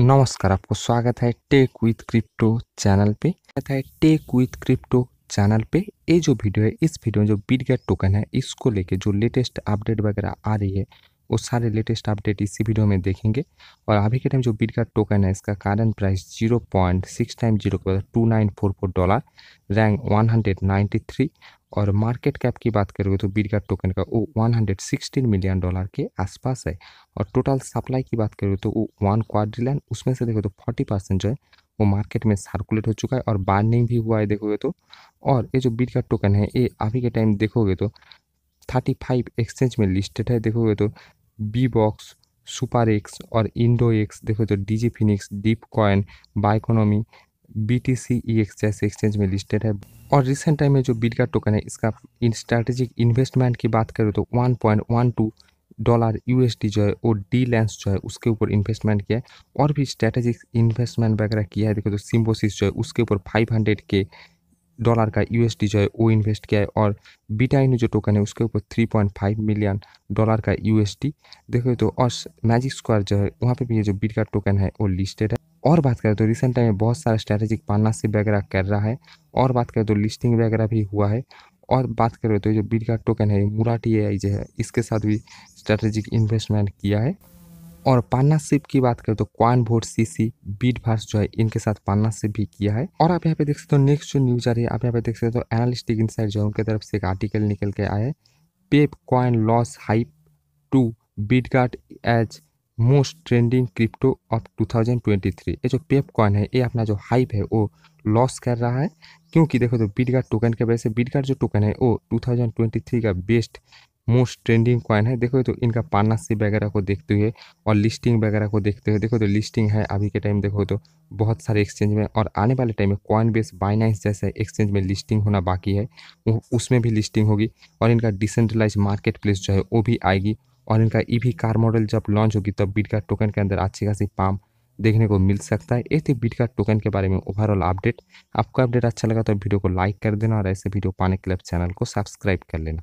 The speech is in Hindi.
नमस्कार आपको स्वागत है टेक विथ क्रिप्टो चैनल पे कहता है टेक विथ क्रिप्टो चैनल पे ये जो वीडियो है इस वीडियो में जो बिटगेट टोकन है इसको लेके जो लेटेस्ट अपडेट वगैरह आ रही है वो सारे लेटेस्ट अपडेट इसी वीडियो में देखेंगे और अभी के टाइम जो बीट का टोकन है इसका current price zero point six time zero के बाद two nine four four dollar rank one hundred ninety three और मार्केट कैप की बात करोगे तो बीट का टोकन का वो one hundred sixteen million dollar के आसपास है और टोटल सप्लाई की बात करोगे तो वो वन क्वाड्रिलियन उसमें से देखो तो फोर्टी परसेंट जो है वो मार्केट में सर्कुलेट हो चुका है और बार्निंग भी हुआ है देखोगे तो और ये जो बीट का टोकन है ये अभी के टाइम देखोगे तो थर्टी फाइव एक्सचेंज में लिस्टेड है देखोगे तो बी बॉक्स सुपर एक्स और इंडो एक्स देखो तो D G Phoenix deep coin Biconomy B T C E X जैसे एक्सचेंज में लिस्टेड है और रिसेंट टाइम में जो बीट का टोकन है इसका इन स्ट्रैटेजिक इन्वेस्टमेंट की बात करें तो one point one two dollar U S D जो है वो डी लेंस जो है उसके ऊपर इन्वेस्टमेंट किया है और भी स्ट्रैटेजिक इन्वेस्टमेंट वगैरह किया है देखो तो सिम्बोसिस जो है उसके ऊपर फाइव हंड्रेड के डॉलर का यूएसडी जो है वो इन्वेस्ट किया है और बीटा जो टोकन है उसके ऊपर 3.5 मिलियन डॉलर का यूएसडी देखो तो और मैजिक स्क्वायर जो है वहाँ पे भी ये जो बीट का टोकन है वो लिस्टेड है और बात करें तो रिसेंट टाइम में बहुत सारा स्ट्रैटेजिक पार्टनरशिप वगैरह कर रहा है और बात करें तो लिस्टिंग वगैरह भी हुआ है और बात करें तो जो बीट का टोकन है मुराठी ए जो है इसके साथ भी स्ट्रैटेजिक इन्वेस्टमेंट किया है और पार्टनरशिप की बात करें तो क्वान भोट सी सी बीट भार्स जो है इनके साथ पार्टनरशिप भी किया है और आप यहाँ पे देख सकते हो नेक्स्ट जो न्यूज आ रही है आप यहाँ पे देख सकते हो तो एनालिस्टिक इनसाइड जो है उनके तरफ से एक आर्टिकल निकल के आया है Pepe coin loss hype to bit guard as most trending crypto of 2023 ये जो पेप कॉइन है ये अपना जो हाइप है वो लॉस कर रहा है क्योंकि देखो तो बीट गार्ड टोकन के वजह से बीट गार्ड जो टोकन है वो 2023 का बेस्ट मोस्ट ट्रेंडिंग कॉइन है देखो तो इनका पार्टनरशिप वगैरह को देखते हुए और लिस्टिंग वगैरह को देखते हुए देखो तो लिस्टिंग है अभी के टाइम देखो तो बहुत सारे एक्सचेंज में और आने वाले टाइम में कॉइन बेस बाइनाइस जैसे एक्सचेंज में लिस्टिंग होना बाकी है उसमें भी लिस्टिंग होगी और इनका डिसेंट्रलाइज मार्केट प्लेस जो है वो भी आएगी और इनका ई कार मॉडल जब लॉन्च होगी तब बीट का टोकन के अंदर अच्छी खासी पाम देखने को मिल सकता है ये थी बीट का टोकन के बारे में ओवरऑल अपडेट आपको अपडेट अच्छा लगा तो वीडियो को लाइक कर देना और ऐसे वीडियो पाने के लिए चैनल को सब्सक्राइब कर लेना